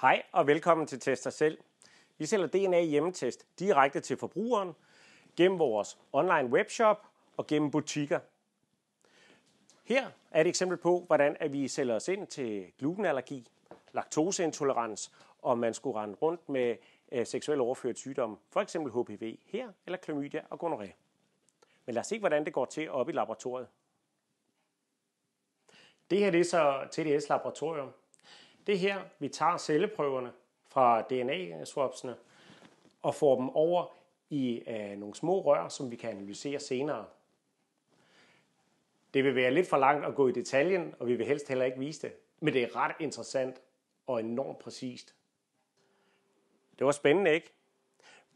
Hej og velkommen til Tester Selv. Vi sælger DNA hjemmetest direkte til forbrugeren, gennem vores online webshop og gennem butikker. Her er et eksempel på, hvordan at vi sælger os ind til glutenallergi, laktoseintolerans, og man skulle rende rundt med øh, seksuelt overført sygdomme, f.eks. HPV her, eller klamydia og gonoré. Men lad os se, hvordan det går til op i laboratoriet. Det her det er så TDS Laboratorium, det er her, vi tager celleprøverne fra DNA-swapsene og får dem over i øh, nogle små rør, som vi kan analysere senere. Det vil være lidt for langt at gå i detaljen, og vi vil helst heller ikke vise det, men det er ret interessant og enormt præcist. Det var spændende, ikke?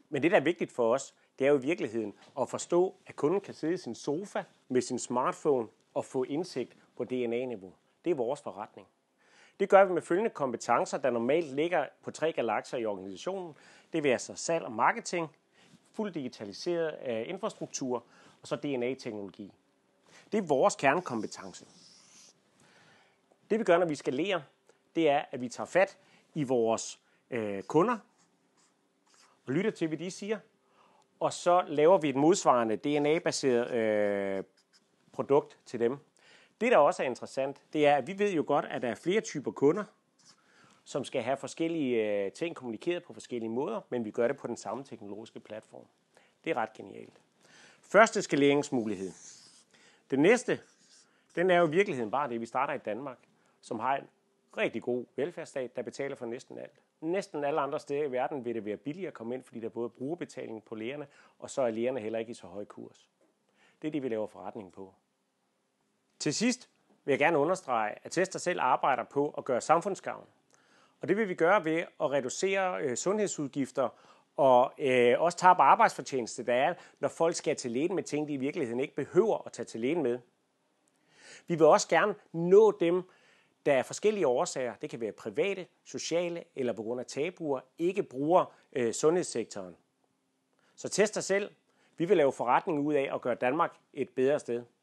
Men det, der er vigtigt for os, det er jo i virkeligheden at forstå, at kunden kan sidde i sin sofa med sin smartphone og få indsigt på DNA-niveau. Det er vores forretning. Det gør vi med følgende kompetencer, der normalt ligger på tre galakser i organisationen. Det vil altså salg og marketing, fuldt digitaliseret øh, infrastruktur og så DNA-teknologi. Det er vores kernekompetence. Det vi gør, når vi skalerer, det er, at vi tager fat i vores øh, kunder og lytter til, hvad de siger, og så laver vi et modsvarende DNA-baseret øh, produkt til dem. Det, der også er interessant, det er, at vi ved jo godt, at der er flere typer kunder, som skal have forskellige øh, ting kommunikeret på forskellige måder, men vi gør det på den samme teknologiske platform. Det er ret genialt. Første skaleringsmulighed. Den næste, den er jo i virkeligheden bare det, vi starter i Danmark, som har en rigtig god velfærdsstat, der betaler for næsten alt. Næsten alle andre steder i verden vil det være billigere at komme ind, fordi der både er brugerbetaling på lægerne, og så er lægerne heller ikke i så høj kurs. Det er det, vi laver forretning på. Til sidst vil jeg gerne understrege, at Tester selv arbejder på at gøre samfundsgavn. Og det vil vi gøre ved at reducere øh, sundhedsudgifter og øh, også tabe arbejdsfortjeneste, der er, når folk skal til lægen med ting, de i virkeligheden ikke behøver at tage til lægen med. Vi vil også gerne nå dem, der af forskellige årsager, det kan være private, sociale eller på grund af tabuer, ikke bruger øh, sundhedssektoren. Så test dig selv. Vi vil lave forretning ud af at gøre Danmark et bedre sted.